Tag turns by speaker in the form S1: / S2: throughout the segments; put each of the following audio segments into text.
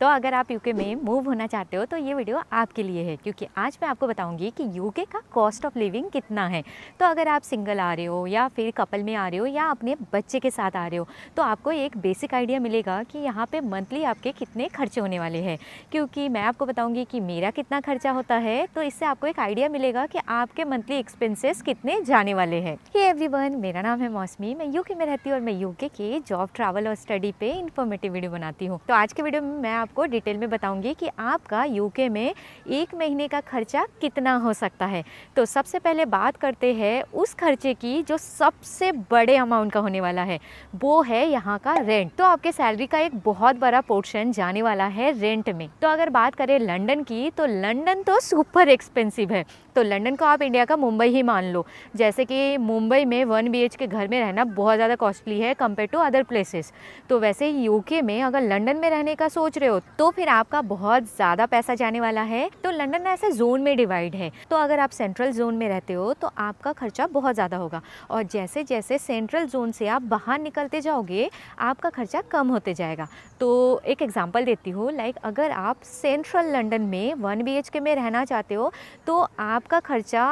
S1: तो अगर आप यूके में मूव होना चाहते हो तो ये वीडियो आपके लिए है क्योंकि आज मैं आपको बताऊंगी कि यूके का कॉस्ट ऑफ लिविंग कितना है तो अगर आप सिंगल आ रहे हो या फिर कपल में आ रहे हो या अपने बच्चे के साथ आ रहे हो तो आपको एक बेसिक आइडिया मिलेगा कि यहाँ पर मंथली आपके कितने खर्चे होने वाले हैं क्योंकि मैं आपको बताऊँगी कि मेरा कितना खर्चा होता है तो इससे आपको एक आइडिया मिलेगा कि आपके मंथली एक्सपेंसेस कितने जाने वाले हैं ये एवरी मेरा नाम है मौसमी मैं यूके में रहती हूँ और मैं यूके के जॉब ट्रैवल और स्टडी पर इन्फॉर्मेटिव वीडियो बनाती हूँ तो आज के वीडियो में मैं आपको डिटेल में बताऊंगी कि आपका यूके में एक महीने का खर्चा कितना हो सकता है तो सबसे पहले बात करते हैं उस खर्चे की जो सबसे बड़े अमाउंट का होने वाला है वो है यहाँ का रेंट तो आपके सैलरी का एक बहुत बड़ा पोर्शन जाने वाला है रेंट में तो अगर बात करें लंडन की तो लंडन तो सुपर एक्सपेंसिव है तो लंदन को आप इंडिया का मुंबई ही मान लो जैसे कि मुंबई में वन बी के घर में रहना बहुत ज़्यादा कॉस्टली है कम्पेयर टू अदर प्लेसेस तो वैसे यूके में अगर लंडन में रहने का सोच रहे हो तो फिर आपका बहुत ज़्यादा पैसा जाने वाला है तो लंडन ऐसे जोन में डिवाइड है तो अगर आप सेंट्रल जोन में रहते हो तो आपका खर्चा बहुत ज़्यादा होगा और जैसे जैसे सेंट्रल जोन से आप बाहर निकलते जाओगे आपका खर्चा कम होते जाएगा तो एक एग्ज़ाम्पल देती हूँ लाइक अगर आप सेंट्रल लंदन में वन बी में रहना चाहते हो तो आपका खर्चा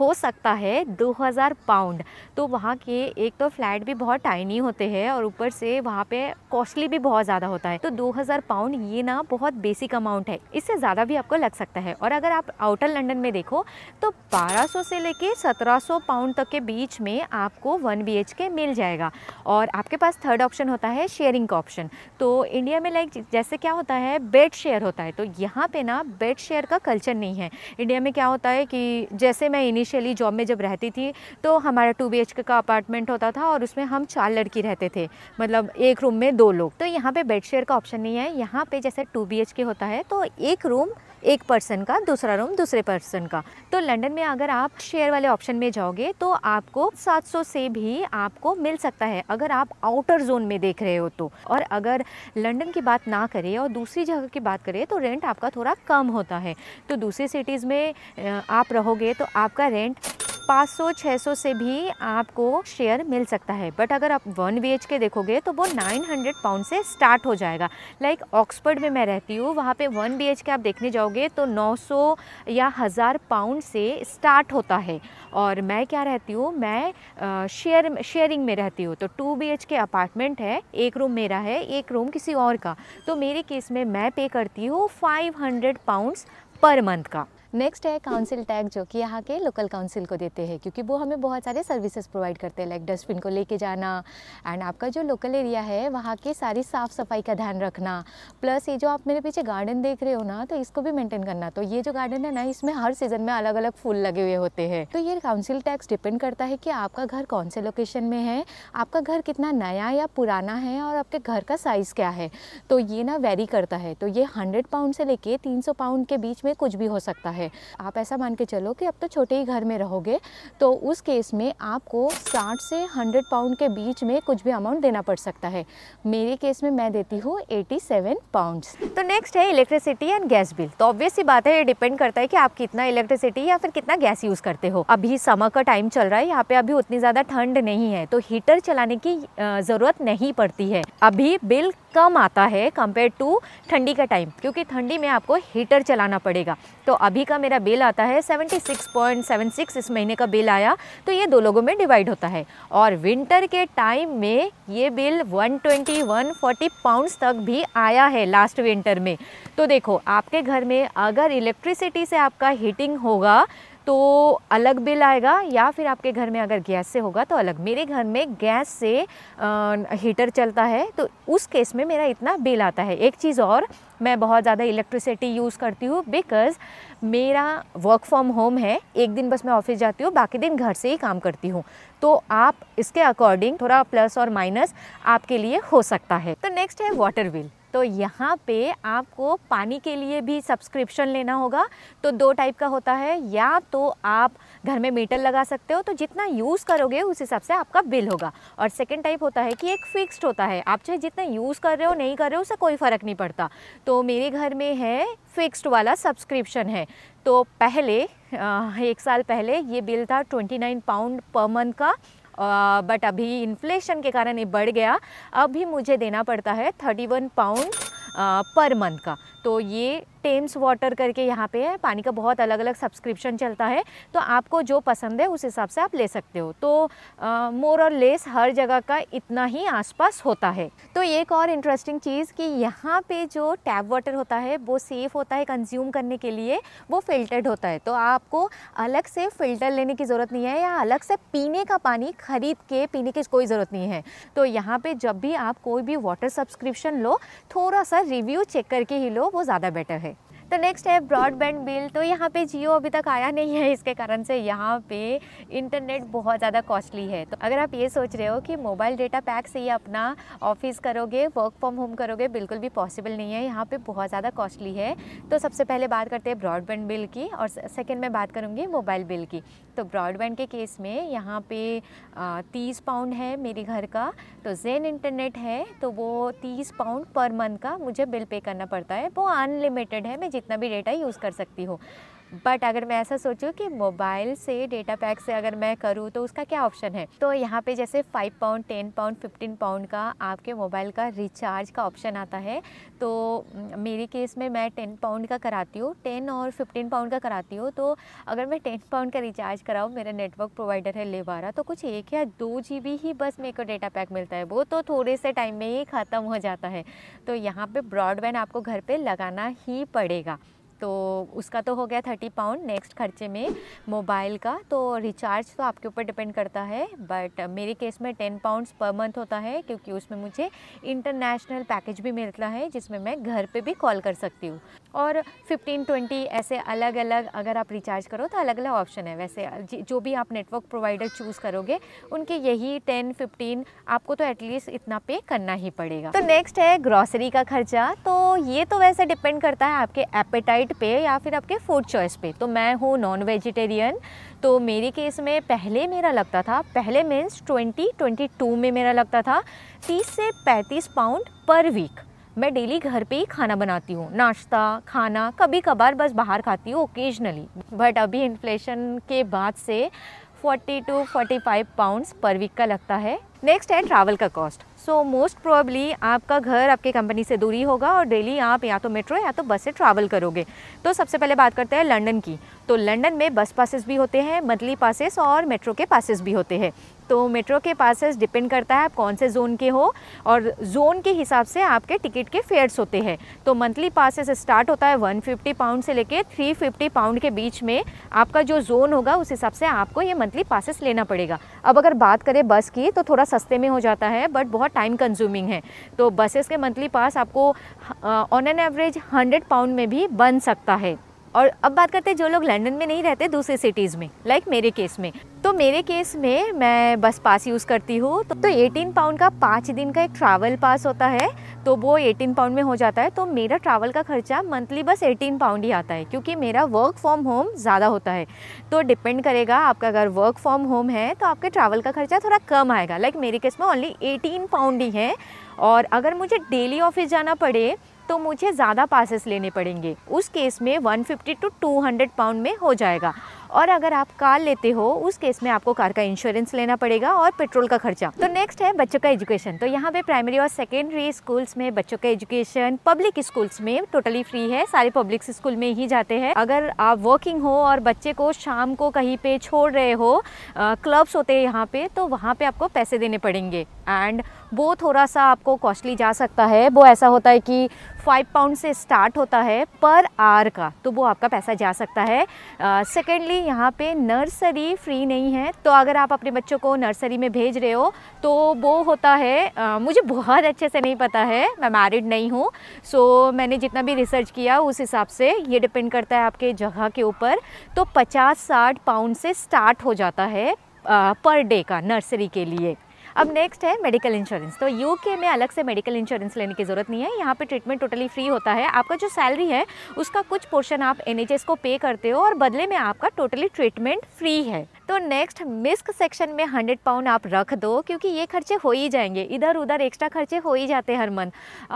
S1: हो सकता है 2000 पाउंड तो वहाँ के एक तो फ्लैट भी बहुत टाइनी होते हैं और ऊपर से वहाँ पे कॉस्टली भी बहुत ज़्यादा होता है तो 2000 पाउंड ये ना बहुत बेसिक अमाउंट है इससे ज़्यादा भी आपको लग सकता है और अगर आप आउटर लंडन में देखो तो 1200 से लेके 1700 पाउंड तक के बीच में आपको वन बी के मिल जाएगा और आपके पास थर्ड ऑप्शन होता है शेयरिंग का ऑप्शन तो इंडिया में लाइक जैसे क्या होता है बेड शेयर होता है तो यहाँ पर ना बेड शेयर का कल्चर नहीं है इंडिया में क्या होता है कि जैसे मैं इनिशियली जॉब में जब रहती थी तो हमारा टू बी का अपार्टमेंट होता था और उसमें हम चार लड़की रहते थे मतलब एक रूम में दो लोग तो यहाँ पे बेड शेयर का ऑप्शन नहीं है यहाँ पे जैसे टू बी होता है तो एक रूम एक पर्सन का दूसरा रूम दूसरे पर्सन का तो लंदन में अगर आप शेयर वाले ऑप्शन में जाओगे तो आपको 700 से भी आपको मिल सकता है अगर आप आउटर जोन में देख रहे हो तो और अगर लंदन की बात ना करें और दूसरी जगह की बात करें तो रेंट आपका थोड़ा कम होता है तो दूसरी सिटीज़ में आप रहोगे तो आपका रेंट 500 600 से भी आपको शेयर मिल सकता है बट अगर आप वन बी के देखोगे तो वो 900 पाउंड से स्टार्ट हो जाएगा लाइक like ऑक्सफर्ड में मैं रहती हूँ वहाँ पे वन बी के आप देखने जाओगे तो 900 या हज़ार पाउंड से स्टार्ट होता है और मैं क्या रहती हूँ मैं शेयर शेयरिंग में रहती हूँ तो टू बी के अपार्टमेंट है एक रूम मेरा है एक रूम किसी और का तो मेरे केस में मैं पे करती हूँ फाइव पाउंड्स पर मंथ का नेक्स्ट है काउंसिल टैग जो कि यहाँ के लोकल काउंसिल को देते हैं क्योंकि वो हमें बहुत सारे सर्विसेज प्रोवाइड करते हैं लाइक डस्टबिन को लेके जाना एंड आपका जो लोकल एरिया है वहाँ की सारी साफ़ सफाई का ध्यान रखना प्लस ये जो आप मेरे पीछे गार्डन देख रहे हो ना तो इसको भी मेंटेन करना तो ये जो गार्डन है ना इसमें हर सीज़न में अलग अलग फूल लगे हुए होते हैं तो ये काउंसिल टैक्स डिपेंड करता है कि आपका घर कौन से लोकेशन में है आपका घर कितना नया या पुराना है और आपके घर का साइज़ क्या है तो ये ना वेरी करता है तो ये हंड्रेड पाउंड से लेके तीन पाउंड के बीच में कुछ भी हो सकता है है आप ऐसा मान के चलो कि अब तो छोटे ही घर में रहोगे तो उस केस में आपको साठ से हंड्रेड पाउंड के बीच में कुछ भी अमाउंट देना पड़ सकता है मेरे केस में मैं देती हूँ एटी सेवन पाउंड्स तो नेक्स्ट है इलेक्ट्रिसिटी एंड गैस बिल तो ऑब्वियस सी बात है ये डिपेंड करता है कि आप कितना इलेक्ट्रिसिटी या फिर कितना गैस यूज़ करते हो अभी समर का टाइम चल रहा है यहाँ पे अभी उतनी ज़्यादा ठंड नहीं है तो हीटर चलाने की ज़रूरत नहीं पड़ती है अभी बिल कम आता है कंपेयर टू ठंडी का टाइम क्योंकि ठंडी में आपको हीटर चलाना पड़ेगा तो अभी का मेरा बिल आता है 76.76 इस महीने का बिल आया तो ये दो लोगों में डिवाइड होता है और विंटर के टाइम में ये बिल 120 140 पाउंड्स तक भी आया है लास्ट विंटर में तो देखो आपके घर में अगर इलेक्ट्रिसिटी से आपका हीटिंग होगा तो अलग बिल आएगा या फिर आपके घर में अगर गैस से होगा तो अलग मेरे घर में गैस से हीटर चलता है तो उस केस में मेरा इतना बिल आता है एक चीज़ और मैं बहुत ज़्यादा इलेक्ट्रिसिटी यूज़ करती हूँ बिकॉज़ मेरा वर्क फ्रॉम होम है एक दिन बस मैं ऑफिस जाती हूँ बाकी दिन घर से ही काम करती हूँ तो आप इसके अकॉर्डिंग थोड़ा प्लस और माइनस आपके लिए हो सकता है तो नेक्स्ट है वाटर बिल तो यहाँ पे आपको पानी के लिए भी सब्सक्रिप्शन लेना होगा तो दो टाइप का होता है या तो आप घर में मीटर लगा सकते हो तो जितना यूज़ करोगे उस हिसाब से आपका बिल होगा और सेकेंड टाइप होता है कि एक फ़िक्स्ड होता है आप चाहे जितना यूज़ कर रहे हो नहीं कर रहे हो उससे कोई फ़र्क नहीं पड़ता तो मेरे घर में है फ़िक्स्ड वाला सब्सक्रिप्शन है तो पहले एक साल पहले ये बिल था twenty nine pound per month का बट अभी इन्फ्लेशन के कारण ये बढ़ गया अभी मुझे देना पड़ता है thirty one pound per month का तो ये टेम्स वाटर करके यहाँ पे है पानी का बहुत अलग अलग सब्सक्रिप्शन चलता है तो आपको जो पसंद है उस हिसाब से आप ले सकते हो तो मोर और लेस हर जगह का इतना ही आसपास होता है तो एक और इंटरेस्टिंग चीज़ कि यहाँ पे जो टैप वाटर होता है वो सेफ़ होता है कंज्यूम करने के लिए वो फिल्टर्ड होता है तो आपको अलग से फ़िल्टर लेने की ज़रूरत नहीं है या अलग से पीने का पानी खरीद के पीने की कोई ज़रूरत नहीं है तो यहाँ पर जब भी आप कोई भी वाटर सब्सक्रिप्शन लो थोड़ा सा रिव्यू चेक करके ही लो वो ज़्यादा बेटर है तो नेक्स्ट है ब्रॉडबैंड बिल तो यहाँ पे जियो अभी तक आया नहीं है इसके कारण से यहाँ पे इंटरनेट बहुत ज़्यादा कॉस्टली है तो अगर आप ये सोच रहे हो कि मोबाइल डेटा पैक से ही अपना ऑफिस करोगे वर्क फ्रॉम होम करोगे बिल्कुल भी पॉसिबल नहीं है यहाँ पे बहुत ज़्यादा कॉस्टली है तो सबसे पहले बात करते हैं ब्रॉडबैंड बिल की और सेकेंड में बात करूँगी मोबाइल बिल की तो ब्रॉडबैंड के केस में यहाँ पे तीस पाउंड है मेरे घर का तो जेन इंटरनेट है तो वो तीस पाउंड पर मंथ का मुझे बिल पे करना पड़ता है वो अनलिमिटेड है मैं जितना भी डेटा यूज़ कर सकती हो बट अगर मैं ऐसा सोचूं कि मोबाइल से डेटा पैक से अगर मैं करूँ तो उसका क्या ऑप्शन है तो यहाँ पे जैसे five pound ten pound fifteen pound का आपके मोबाइल का रिचार्ज का ऑप्शन आता है तो मेरे केस में मैं टेन पाउंड का कराती हूँ टेन और फिफ्टीन पाउंड का कराती हूँ तो अगर मैं टेन पाउंड का रिचार्ज कराऊँ मेरा नेटवर्क प्रोवाइडर है लेवारा तो कुछ एक या दो जी ही बस मेरे को डेटा पैक मिलता है वो तो थोड़े से टाइम में ही ख़त्म हो जाता है तो यहाँ पर ब्रॉडबैंड आपको घर पर लगाना ही पड़ेगा तो उसका तो हो गया थर्टी पाउंड नेक्स्ट खर्चे में मोबाइल का तो रिचार्ज तो आपके ऊपर डिपेंड करता है बट मेरे केस में टेन पाउंड्स पर मंथ होता है क्योंकि उसमें मुझे इंटरनेशनल पैकेज भी मिलता है जिसमें मैं घर पे भी कॉल कर सकती हूँ और फिफ्टीन ट्वेंटी ऐसे अलग अलग अगर आप रिचार्ज करो तो अलग अलग ऑप्शन है वैसे जो भी आप नेटवर्क प्रोवाइडर चूज़ करोगे उनके यही टेन फिफ्टीन आपको तो एटलीस्ट इतना पे करना ही पड़ेगा तो नेक्स्ट है ग्रॉसरी का खर्चा तो ये तो वैसे डिपेंड करता है आपके एपेटाइट डाइट पे या फिर आपके फूड चॉइस पे तो मैं हूँ नॉन वेजिटेरियन तो मेरे केस में पहले मेरा लगता था पहले मीन्स 2022 में मेरा लगता था 30 से 35 पाउंड पर वीक मैं डेली घर पे ही खाना बनाती हूँ नाश्ता खाना कभी कभार बस बाहर खाती हूँ ओकेजनली बट अभी इन्फ्लेशन के बाद से 40 टू 45 पाउंड्स पर वीक का लगता है नेक्स्ट है ट्रैवल का कॉस्ट सो मोस्ट प्रोबली आपका घर आपके कंपनी से दूरी होगा और डेली आप या तो मेट्रो या तो बस से ट्रैवल करोगे तो सबसे पहले बात करते हैं लंदन की तो लंदन में बस पासेस भी होते हैं मंथली पासेस और मेट्रो के पासेस भी होते हैं तो मेट्रो के पासेस डिपेंड करता है आप कौन से जोन के हो और जोन के हिसाब से आपके टिकट के फेयर्स होते हैं तो मंथली पासेस स्टार्ट होता है 150 पाउंड से लेके 350 पाउंड के बीच में आपका जो जोन होगा उस हिसाब से आपको ये मंथली पासेस लेना पड़ेगा अब अगर बात करें बस की तो थोड़ा सस्ते में हो जाता है बट बहुत टाइम कंज्यूमिंग है तो बसेस के मंथली पास आपको on an average hundred pound में भी बन सकता है और अब बात करते हैं जो लोग लंदन में नहीं रहते दूसरे सिटीज़ में लाइक मेरे केस में तो मेरे केस में मैं बस पास यूज़ करती हूँ तो, तो 18 पाउंड का पाँच दिन का एक ट्रैवल पास होता है तो वो 18 पाउंड में हो जाता है तो मेरा ट्रैवल का खर्चा मंथली बस 18 पाउंड ही आता है क्योंकि मेरा वर्क फ्रॉम होम ज़्यादा होता है तो डिपेंड करेगा आपका अगर वर्क फ्रॉम होम है तो आपके ट्रैवल का खर्चा थोड़ा कम आएगा लाइक मेरे केस में ओनली एटीन पाउंड ही है और अगर मुझे डेली ऑफिस जाना पड़े तो मुझे ज़्यादा पासेस लेने पड़ेंगे उस केस में 150 टू 200 पाउंड में हो जाएगा और अगर आप कार लेते हो उस केस में आपको कार का इंश्योरेंस लेना पड़ेगा और पेट्रोल का खर्चा तो नेक्स्ट है बच्चों का एजुकेशन तो यहाँ पे प्राइमरी और सेकेंडरी स्कूल्स में बच्चों का एजुकेशन पब्लिक स्कूल्स में टोटली फ्री है सारे पब्लिक स्कूल में ही जाते हैं अगर आप वर्किंग हो और बच्चे को शाम को कहीं पे छोड़ रहे हो क्लब्स होते हैं यहाँ पे तो वहाँ पे आपको पैसे देने पड़ेंगे एंड वो थोड़ा सा आपको कॉस्टली जा सकता है वो ऐसा होता है कि फाइव पाउंड से स्टार्ट होता है पर आर का तो वो आपका पैसा जा सकता है सेकेंडली यहाँ पे नर्सरी फ्री नहीं है तो अगर आप अपने बच्चों को नर्सरी में भेज रहे हो तो वो होता है आ, मुझे बहुत अच्छे से नहीं पता है मैं मैरिड नहीं हूँ सो मैंने जितना भी रिसर्च किया उस हिसाब से ये डिपेंड करता है आपके जगह के ऊपर तो पचास साठ पाउंड से स्टार्ट हो जाता है पर डे का नर्सरी के लिए अब नेक्स्ट है मेडिकल इंश्योरेंस तो यूके में अलग से मेडिकल इंश्योरेंस लेने की ज़रूरत नहीं है यहाँ पे ट्रीटमेंट टोटली फ्री होता है आपका जो सैलरी है उसका कुछ पोर्शन आप एन को पे करते हो और बदले में आपका टोटली ट्रीटमेंट फ्री है तो नेक्स्ट मिस्क सेक्शन में हंड्रेड पाउंड आप रख दो क्योंकि ये खर्चे हो ही जाएंगे इधर उधर एक्स्ट्रा खर्चे हो ही जाते हैं हर मंथ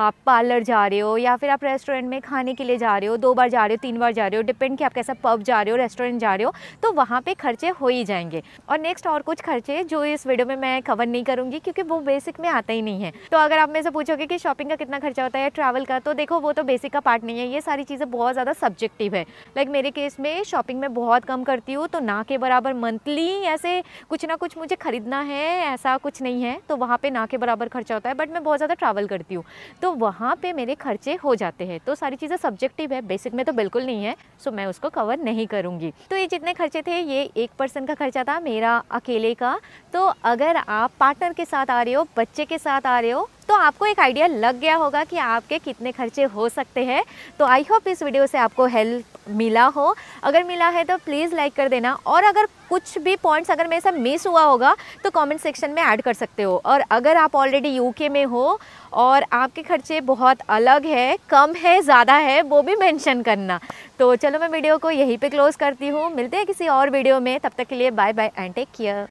S1: आप पार्लर जा रहे हो या फिर आप रेस्टोरेंट में खाने के लिए जा रहे हो दो बार जा रहे हो तीन बार जा रहे हो डिपेंड कि आप कैसा पब जा रहे हो रेस्टोरेंट जा रहे हो तो वहाँ पर खर्चे हो ही जाएंगे और नेक्स्ट और कुछ खर्चे जो इस वीडियो में मैं कवर नहीं करूँगी क्योंकि वो बेसिक में आता ही नहीं है तो अगर आप मेरे से पूछोगे कि शॉपिंग का कितना खर्चा होता है ट्रैवल का तो देखो वो तो बेसिक का पार्ट नहीं है ये सारी चीज़ें बहुत ज़्यादा सब्जेक्टिव है लाइक मेरे केस में शॉपिंग में बहुत कम करती हूँ तो ना के बराबर मंथ मंथली ऐसे कुछ ना कुछ मुझे ख़रीदना है ऐसा कुछ नहीं है तो वहाँ पे ना के बराबर खर्चा होता है बट मैं बहुत ज़्यादा ट्रैवल करती हूँ तो वहाँ पे मेरे खर्चे हो जाते हैं तो सारी चीज़ें सब्जेक्टिव है बेसिक में तो बिल्कुल नहीं है सो मैं उसको कवर नहीं करूँगी तो ये जितने खर्चे थे ये एक पर्सन का खर्चा था मेरा अकेले का तो अगर आप पार्टनर के साथ आ रहे हो बच्चे के साथ आ रहे हो तो आपको एक आइडिया लग गया होगा कि आपके कितने खर्चे हो सकते हैं तो आई होप इस वीडियो से आपको हेल्प मिला हो अगर मिला है तो प्लीज़ लाइक कर देना और अगर कुछ भी पॉइंट्स अगर मेरे साथ मिस हुआ होगा तो कमेंट सेक्शन में ऐड कर सकते हो और अगर आप ऑलरेडी यूके में हो और आपके खर्चे बहुत अलग है कम है ज़्यादा है वो भी मेंशन करना तो चलो मैं वीडियो को यहीं पे क्लोज़ करती हूँ मिलते हैं किसी और वीडियो में तब तक के लिए bye bye and take care